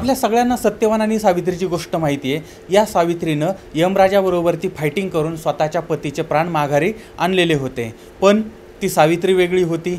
आपल्या सगळ्यांना सत्यवान आणि सावित्रीची गोष्ट माहिती आहे या सावित्रीनं यमराजाबरोबर ती फायटिंग करून स्वतःच्या पतीचे प्राण माघारी आणलेले होते पण ती सावित्री वेगळी होती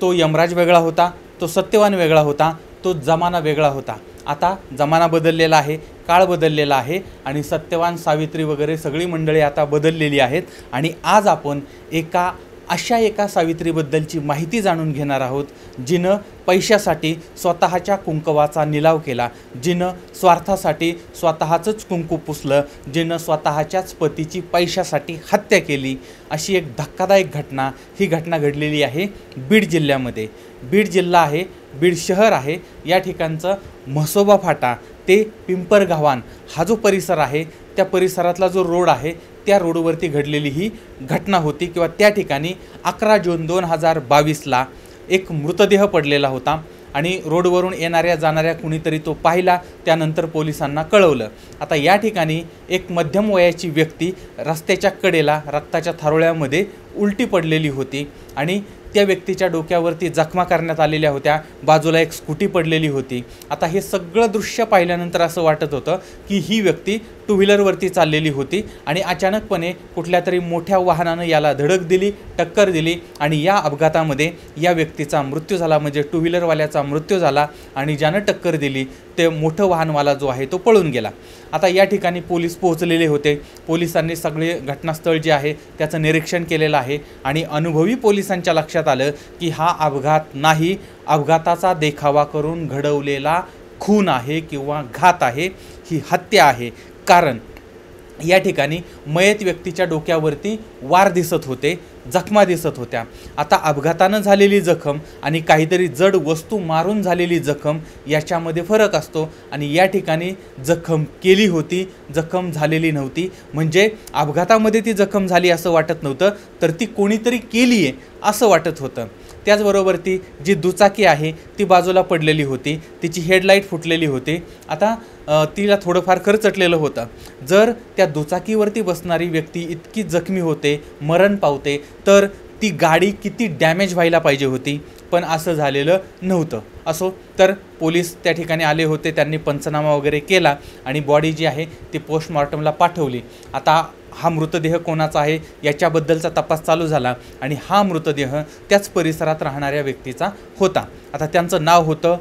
तो यमराज वेगळा होता तो सत्यवान वेगळा होता तो जमाना वेगळा होता आता जमाना बदललेला आहे काळ बदललेला आहे आणि सत्यवान सावित्री वगैरे सगळी मंडळी आता बदललेली आहेत आणि आज आपण एका अशा एका सावित्रीबद्दलची माहिती जाणून घेणार आहोत जिनं पैशासाठी स्वतःच्या कुंकवाचा निलाव केला जिनं स्वार्थासाठी स्वतःचंच कुंकू पुसलं जिनं स्वतःच्याच पतीची पैशासाठी हत्या केली अशी एक धक्कादायक घटना ही घटना घडलेली आहे बीड जिल्ह्यामध्ये बीड जिल्हा आहे बीड शहर आहे या ठिकाणचं म्हसोबा फाटा ते पिंपरगावान हा जो परिसर आहे त्या परिसरातला जो रोड आहे त्या रोडवरती घडलेली ही घटना होती किंवा त्या ठिकाणी अकरा जून दोन हजार बावीसला एक मृतदेह पडलेला होता आणि रोडवरून येणाऱ्या जाणाऱ्या कुणीतरी तो पाहिला त्यानंतर पोलिसांना कळवलं आता या ठिकाणी एक मध्यम वयाची व्यक्ती रस्त्याच्या कडेला रक्ताच्या थारोळ्यामध्ये उलटी पडलेली होती आणि त्या व्यक्तीच्या डोक्यावरती जखमा करण्यात आलेल्या होत्या बाजूला एक स्कूटी पडलेली होती आता हे सगळं दृश्य पाहिल्यानंतर असं वाटत होतं की ही व्यक्ती टू व्हीलरवरती चाललेली होती आणि अचानकपणे कुठल्या तरी मोठ्या वाहनानं याला धडक दिली टक्कर दिली आणि या अपघातामध्ये या व्यक्तीचा मृत्यू झाला म्हणजे टू व्हीलरवाल्याचा मृत्यू झाला आणि ज्यानं टक्कर दिली ते मोठं वाहनवाला जो आहे तो पळून गेला आता या ठिकाणी पोलीस पोहोचलेले होते पोलिसांनी सगळे घटनास्थळ जे आहे त्याचं निरीक्षण केलेलं आहे आणि अनुभवी पोलिसांच्या लक्षात आलं की हा अपघात नाही अपघाताचा देखावा करून घडवलेला खून आहे किंवा घात आहे ही हत्या आहे कारण या ठिकाणी मयत व्यक्तीच्या डोक्यावरती वार दिसत होते जखमा दिसत होत्या आता अपघातानं झालेली जखम आणि काहीतरी जड वस्तू मारून झालेली जखम याच्यामध्ये फरक असतो आणि या ठिकाणी जखम केली होती जखम झालेली नव्हती म्हणजे अपघातामध्ये ती जखम झाली असं वाटत नव्हतं तर ती कोणीतरी केली आहे असं वाटत होतं त्याचबरोबर ती जी दुचाकी आहे ती बाजूला पडलेली होती तिची हेडलाईट फुटलेली होती आता तिला थोडंफार खरचटलेलं होतं जर त्या दुचाकीवरती बसणारी व्यक्ती इतकी जखमी होते मरण पावते तर ती गाडी किती डॅमेज व्हायला पाहिजे होती पण असं झालेलं नव्हतं असो तर पोलीस त्या ठिकाणी आले होते त्यांनी पंचनामा वगैरे केला आणि बॉडी जी आहे ती पोस्टमॉर्टमला पाठवली आता हा मृतदेह कोणाचा आहे याच्याबद्दलचा तपास चालू झाला आणि हा मृतदेह त्याच परिसरात राहणाऱ्या व्यक्तीचा होता आता त्यांचं नाव होतं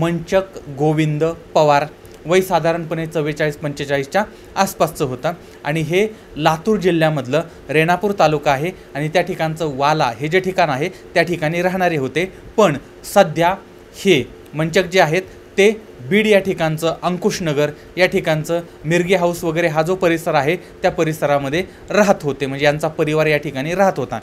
मंचक गोविंद पवार वय साधारणपणे चव्वेचाळीस पंचेचाळीसच्या आसपासचं होतं आणि हे लातूर जिल्ह्यामधलं रेणापूर तालुका आहे आणि त्या ठिकाणचं वाला हे जे ठिकाण आहे त्या ठिकाणी राहणारे होते पण सध्या हे मंचक जे आहेत ते बीड या ठिकाणचं अंकुशनगर या ठिकाणचं मिरगे हाऊस वगैरे हा जो परिसर आहे त्या परिसरामध्ये राहत होते म्हणजे यांचा परिवार या ठिकाणी राहत होता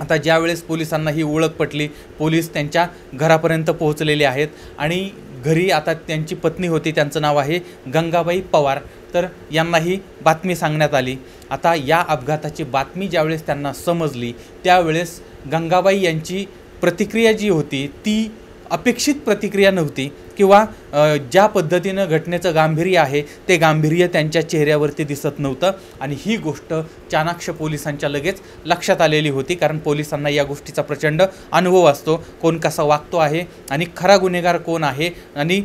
आता ज्यावेळेस पोलिसांना ही ओळख पटली पोलीस त्यांच्या घरापर्यंत पोहोचलेले आहेत आणि घरी आता त्यांची पत्नी होती त्यांचं नाव आहे गंगाबाई पवार तर यांना ही बातमी सांगण्यात आली आता या अपघाताची बातमी ज्यावेळेस त्यांना समजली त्यावेळेस गंगाबाई यांची प्रतिक्रिया जी होती ती अपेक्षित प्रतिक्रिया नव्हती किंवा ज्या पद्धतीनं घटनेचं गांभीर्य आहे ते गांभीर्य त्यांच्या चेहऱ्यावरती दिसत नव्हतं आणि ही गोष्ट चाणाक्ष पोलिसांच्या लगेच लक्षात आलेली होती कारण पोलिसांना या गोष्टीचा प्रचंड अनुभव असतो कोण कसा वागतो आहे आणि खरा गुन्हेगार कोण आहे आणि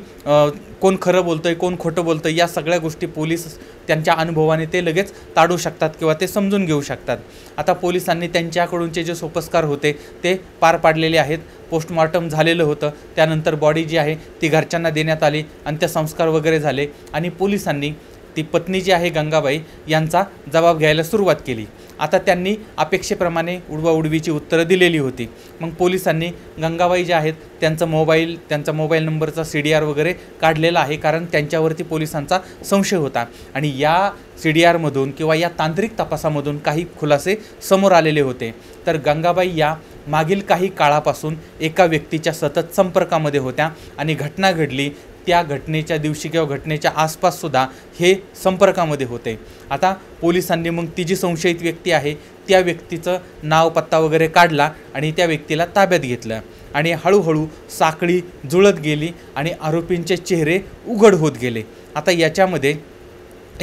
कोण खरं बोलतं आहे कोण खोटं बोलतं आहे या सगळ्या गोष्टी पोलीस त्यांच्या अनुभवाने ते लगेच ताडू शकतात किंवा ते समजून घेऊ शकतात आता पोलिसांनी त्यांच्याकडूनचे जे सोपस्कार होते ते पार पाडलेले आहेत पोस्टमॉर्टम झालेलं होतं त्यानंतर बॉडी जी आहे ती घरच्यांना देण्यात करण्यात आली अंत्यसंस्कार वगैरे झाले आणि पोलिसांनी ती पत्नी जी आहे गंगाबाई यांचा जबाब घ्यायला सुरुवात केली आता त्यांनी अपेक्षेप्रमाणे उडवाउडवीची उत्तरं दिलेली होती मग पोलिसांनी गंगाबाई ज्या आहेत त्यांचा मोबाईल त्यांचा मोबाईल नंबरचा सी डी आर वगैरे काढलेला आहे कारण त्यांच्यावरती पोलिसांचा संशय होता आणि या सी डी आरमधून किंवा या तांत्रिक तपासामधून काही खुलासे समोर आलेले होते तर गंगाबाई या मागील काही काळापासून एका व्यक्तीच्या सतत संपर्कामध्ये होत्या आणि घटना घडली त्या घटनेच्या दिवशी किंवा घटनेच्या आसपाससुद्धा हे संपर्कामध्ये होते आता पोलिसांनी मग ती जी संशयित व्यक्ती आहे त्या व्यक्तीचं नाव पत्ता वगैरे काढला आणि त्या व्यक्तीला ताब्यात घेतलं आणि हळूहळू साखळी जुळत गेली आणि आरोपींचे चेहरे उघड होत गेले आता याच्यामध्ये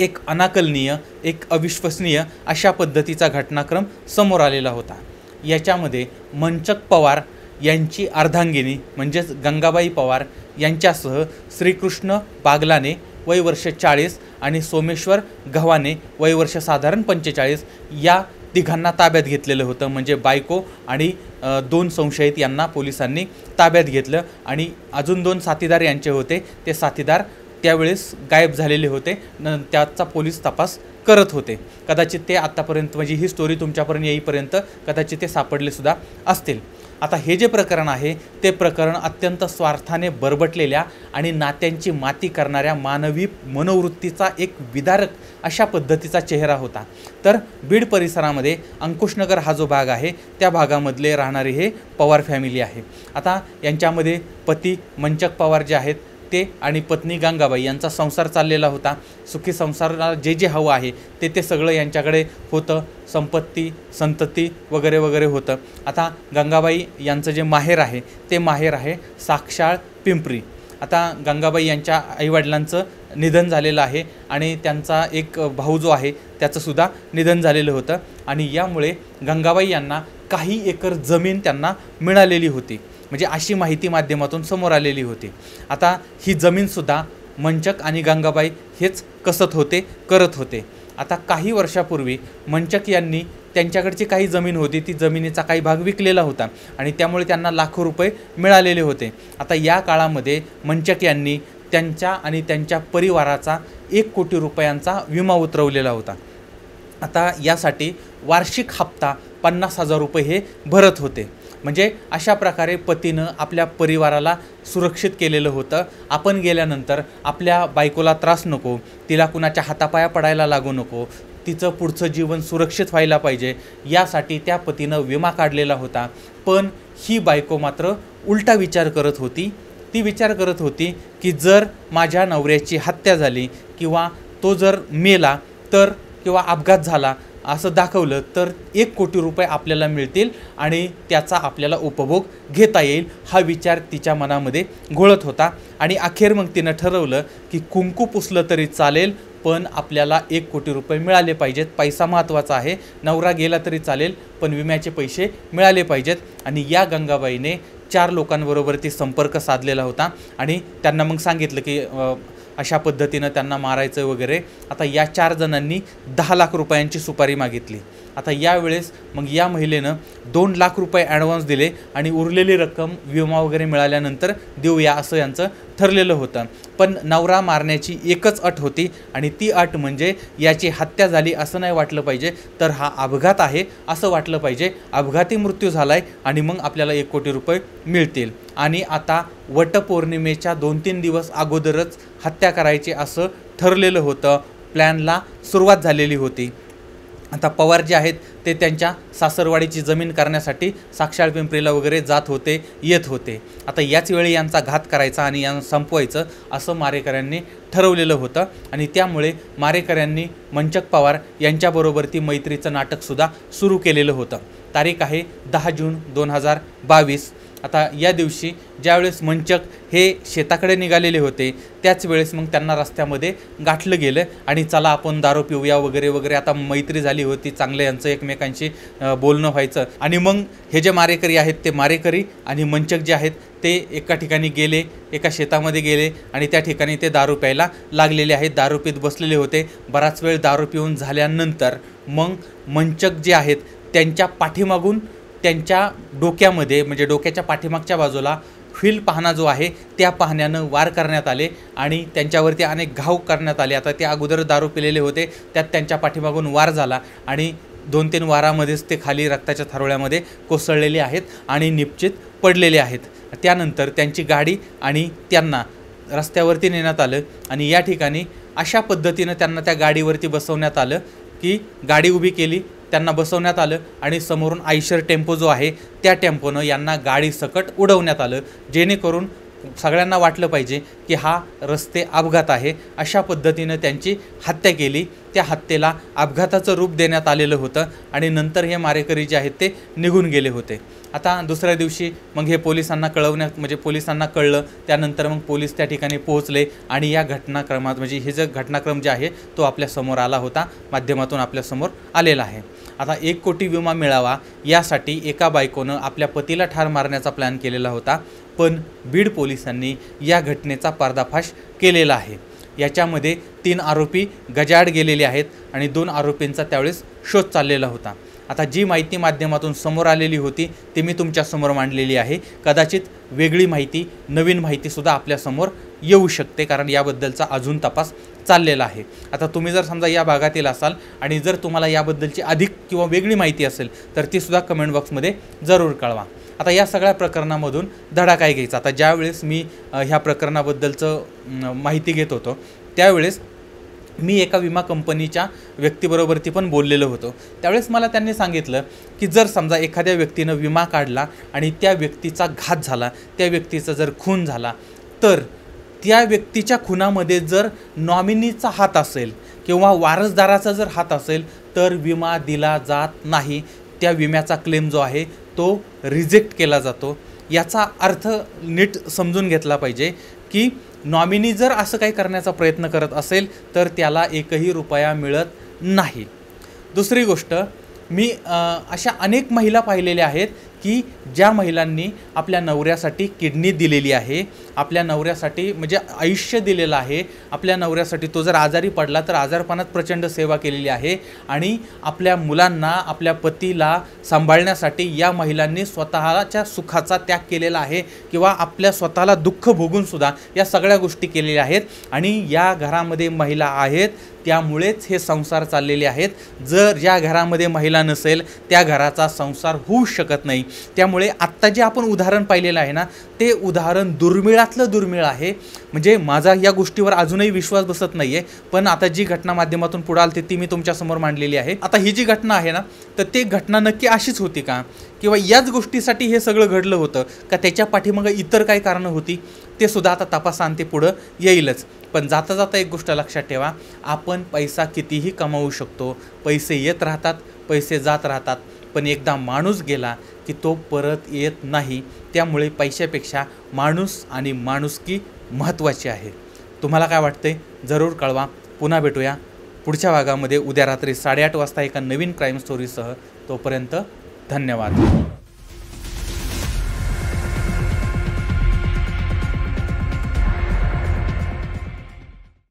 एक अनाकलनीय एक अविश्वसनीय अशा पद्धतीचा घटनाक्रम समोर आलेला होता याच्यामध्ये मंचक पवार यांची अर्धांगिनी म्हणजेच गंगाबाई पवार यांच्यासह श्रीकृष्ण बागलाने वय वर्ष चाळीस आणि सोमेश्वर गव्हाने वय वर्ष साधारण पंचेचाळीस या तिघांना ताब्यात घेतलेलं होतं म्हणजे बायको आणि दोन संशयित यांना पोलिसांनी ताब्यात घेतलं आणि अजून दोन साथीदार यांचे होते ते साथीदार त्यावेळेस गायब झालेले होते न त्याचा पोलीस तपास करत होते कदाचित ते आत्तापर्यंत म्हणजे ही स्टोरी तुमच्यापर्यंत येईपर्यंत कदाचित ते सापडलेसुद्धा असतील आता हे जे प्रकरण आहे ते प्रकरण अत्यंत स्वार्थाने बरबटलेल्या आणि नात्यांची माती करणाऱ्या मानवी मनोवृत्तीचा एक विदारक अशा पद्धतीचा चेहरा होता तर बीड परिसरामध्ये अंकुशनगर हा जो भाग आहे त्या भागामधले राहणारे हे पवार फॅमिली आहे आता यांच्यामध्ये पती मंचक पवार जे आहेत ते आणि पत्नी गंगाबाई यांचा संसार चाललेला होता सुखी संसाराला जे जे हवं आहे ते ते सगळं यांच्याकडे होतं संपत्ती संतती वगैरे वगैरे होतं आता गंगाबाई यांचं जे माहेर आहे ते माहेर आहे साक्षाळ पिंपरी आता गंगाबाई यांच्या आईवडिलांचं निधन झालेलं आहे आणि त्यांचा एक भाऊ जो आहे त्याचंसुद्धा निधन झालेलं होतं आणि यामुळे गंगाबाई यांना काही एकर जमीन त्यांना मिळालेली होती म्हणजे अशी माहिती माध्यमातून समोर आलेली होती आता ही जमीनसुद्धा मंचक आणि गंगाबाई हेच कसत होते करत होते आता काही वर्षापूर्वी मंचक यांनी त्यांच्याकडची काही जमीन होती ती जमिनीचा काही भाग विकलेला होता आणि त्यामुळे त्यांना लाखो रुपये मिळालेले होते आता या काळामध्ये मंचक यांनी त्यांच्या आणि त्यांच्या परिवाराचा एक कोटी रुपयांचा विमा उतरवलेला होता आता यासाठी वार्षिक हप्ता पन्नास हजार रुपये हे भरत होते म्हणजे अशा प्रकारे पतीनं आपल्या परिवाराला सुरक्षित केलेलं होतं आपण गेल्यानंतर आपल्या बायकोला त्रास नको तिला कुणाच्या हातापाया पडायला लागू नको तिचं पुढचं जीवन सुरक्षित व्हायला पाहिजे यासाठी त्या पतीनं विमा काढलेला होता पण ही बायको मात्र उलटा विचार करत होती ती विचार करत होती की जर माझ्या नवऱ्याची हत्या झाली किंवा तो जर मेला तर किंवा अपघात झाला असं दाखवलं तर एक कोटी रुपये आपल्याला मिळतील आणि त्याचा आपल्याला उपभोग घेता येईल हा विचार तिच्या मनामध्ये घोळत होता आणि अखेर मग तिनं ठरवलं की कुंकू पुसलं तरी चालेल पण आपल्याला एक कोटी रुपये मिळाले पाहिजेत पैसा महत्त्वाचा आहे नवरा गेला तरी चालेल पण विम्याचे पैसे मिळाले पाहिजेत आणि या गंगाबाईने चार लोकांबरोबर ती संपर्क साधलेला होता आणि त्यांना मग सांगितलं की अशा पद्धतीनं त्यांना मारायचं वगैरे आता या चार जणांनी दहा लाख रुपयांची सुपारी मागितली आता यावेळेस मग या महिलेनं दोन लाख रुपये ॲडव्हान्स दिले आणि उरलेली रक्कम विमा वगैरे मिळाल्यानंतर देऊया असं यांचं ठरलेलं होतं पण नवरा मारण्याची एकच अट होती आणि ती अट म्हणजे याची हत्या झाली असं नाही वाटलं पाहिजे तर हा अपघात आहे असं वाटलं पाहिजे अपघाती मृत्यू झाला आहे आणि मग आपल्याला एक कोटी रुपये मिळतील आणि आता वटपौर्णिमेच्या दोन तीन दिवस अगोदरच हत्या करायची असं ठरलेलं होतं प्लॅनला सुरुवात झालेली होती आता पवार जे आहेत ते त्यांच्या सासरवाडीची जमीन करण्यासाठी साक्षाळ पिंपरीला वगैरे जात होते येत होते आता याच वेळी यांचा घात करायचा आणि यांना संपवायचं असं मारेकऱ्यांनी ठरवलेलं होतं आणि त्यामुळे मारेकऱ्यांनी मंचक पवार यांच्याबरोबर ती मैत्रीचं नाटकसुद्धा सुरू केलेलं होतं तारीख आहे दहा जून दोन हजार बावीस आता या दिवशी ज्यावेळेस मंचक हे शेताकडे निघालेले होते त्याच वेळेस मग त्यांना रस्त्यामध्ये गाठलं गेलं आणि चला आपण दारू पिऊया वगैरे वगैरे आता मैत्री झाली होती चांगलं यांचं एकमेकांशी बोलणं व्हायचं आणि मग हे जे मारेकरी आहेत ते मारेकरी आणि मंचक जे आहेत ते एका ठिकाणी गेले एका शेतामध्ये गेले आणि त्या ठिकाणी ते दारू प्यायला लागलेले आहेत दारू पीत बसलेले होते बराच वेळ दारू पिऊन झाल्यानंतर मग मंचक जे आहेत त्यांच्या पाठीमागून त्यांच्या डोक्यामध्ये म्हणजे डोक्याच्या पाठीमागच्या बाजूला फील पाहणा जो आहे त्या पाहण्यानं वार करण्यात आले आणि त्यांच्यावरती अनेक घाव करण्यात आले आता ते अगोदर दारू पिलेले होते त्यात त्यांच्या पाठीमागून वार झाला आणि दोन तीन वारामध्येच ते खाली रक्ताच्या थारोळ्यामध्ये कोसळलेले आहेत आणि निपचित पडलेले आहेत त्यानंतर त्यांची गाडी आणि त्यांना रस्त्यावरती नेण्यात आलं आणि या ठिकाणी अशा पद्धतीनं त्यांना त्या गाडीवरती बसवण्यात आलं की गाडी उभी केली त्यांना बसवण्यात आलं आणि समोरून आयशर टेम्पो जो आहे त्या टेम्पोनं यांना गाडी सकट उडवण्यात आलं जेणेकरून सगळ्यांना वाटलं पाहिजे की हा रस्ते अपघात आहे अशा पद्धतीनं त्यांची हत्या केली त्या हत्येला अपघाताचं रूप देण्यात आलेलं होतं आणि नंतर हे मारेकरी जे आहेत ते निघून गेले होते आता दुसऱ्या दिवशी मग हे पोलिसांना कळवण्यात म्हणजे पोलिसांना कळलं त्यानंतर मग पोलीस त्या ठिकाणी पोहोचले आणि या घटनाक्रमात म्हणजे हे जो घटनाक्रम जे आहे तो आपल्यासमोर आला होता माध्यमातून आपल्यासमोर आलेला आहे आता एक कोटी विमा मिळावा यासाठी एका बायकोनं आपल्या पतीला ठार मारण्याचा प्लॅन केलेला होता पण बीड पोलिसांनी या घटनेचा पर्दाफाश केलेला आहे याच्यामध्ये तीन आरोपी गजाड गेलेले आहेत आणि दोन आरोपींचा त्यावेळेस शोध चाललेला होता आता जी माहिती माध्यमातून समोर आलेली होती ती मी तुमच्यासमोर मांडलेली आहे कदाचित वेगळी माहिती नवीन माहितीसुद्धा आपल्यासमोर येऊ शकते कारण याबद्दलचा अजून तपास चाललेला आहे आता तुम्ही जर समजा या भागातील असाल आणि जर तुम्हाला याबद्दलची अधिक किंवा वेगळी माहिती असेल तर तीसुद्धा कमेंट बॉक्समध्ये जरूर कळवा आता या सगळ्या प्रकरणामधून धडा काय घ्यायचा आता ज्यावेळेस मी ह्या प्रकरणाबद्दलचं माहिती घेत होतो त्यावेळेस मी एका विमा कंपनीच्या व्यक्तीबरोबरती पण बोललेलो होतो त्यावेळेस मला त्यांनी सांगितलं की जर समजा एखाद्या व्यक्तीनं विमा काढला आणि त्या व्यक्तीचा घात झाला त्या व्यक्तीचा जर खून झाला तर त्या व्यक्तीच्या खुनामध्ये जर नॉमिनीचा हात असेल किंवा वारसदाराचा जर हात असेल तर विमा दिला जात नाही त्या विम्याचा क्लेम जो आहे तो रिजेक्ट केला जातो याचा अर्थ नीट समजून घेतला पाहिजे की नॉमिनी जर असं काही करण्याचा प्रयत्न करत असेल तर त्याला एकही रुपया मिळत नाही दुसरी गोष्ट मी अशा अनेक महिला पाहिलेल्या आहेत की ज्या महिलांनी आपल्या नवऱ्यासाठी किडनी दिलेली आहे आपल्या नवऱ्यासाठी म्हणजे आयुष्य दिलेलं आहे आपल्या नवऱ्यासाठी तो जर आजारी पडला तर आजारपणात प्रचंड सेवा केलेली आहे आणि आपल्या मुलांना आपल्या पतीला सांभाळण्यासाठी या महिलांनी स्वतःच्या सुखाचा त्याग केलेला आहे किंवा आपल्या स्वतःला दुःख भोगूनसुद्धा या सगळ्या गोष्टी केलेल्या आहेत आणि या घरामध्ये महिला आहेत त्यामुळेच हे संसार चाललेले आहेत जर ज्या घरामध्ये महिला नसेल त्या घराचा संसार होऊ शकत नाही त्यामुळे आत्ता जे आपण उदाहरण पाहिलेलं आहे ना ते उदाहरण दुर्मिळातलं दुर्मिळ आहे म्हणजे माझा या गोष्टीवर अजूनही विश्वास बसत नाही आहे पण आता जी घटना माध्यमातून पुढे आलते ती मी तुमच्यासमोर मांडलेली आहे आता ही जी घटना आहे ना तर ते घटना नक्की अशीच होती का किंवा याच गोष्टीसाठी हे सगळं घडलं होतं का त्याच्या पाठीमागं इतर काय कारणं होती ते सुद्धा आता ते पुढं येईलच पण जाता जाता एक गोष्ट लक्षात ठेवा आपण पैसा कितीही कमावू शकतो पैसे येत राहतात पैसे जात राहतात पण एकदा माणूस गेला की तो परत येत नाही त्यामुळे पैशापेक्षा माणूस आणि माणुसकी महत्त्वाची आहे तुम्हाला काय वाटते जरूर कळवा पुन्हा भेटूया पुढच्या भागामध्ये उद्या रात्री साडेआठ वाजता एका नवीन क्राईम स्टोरीसह तोपर्यंत धन्यवाद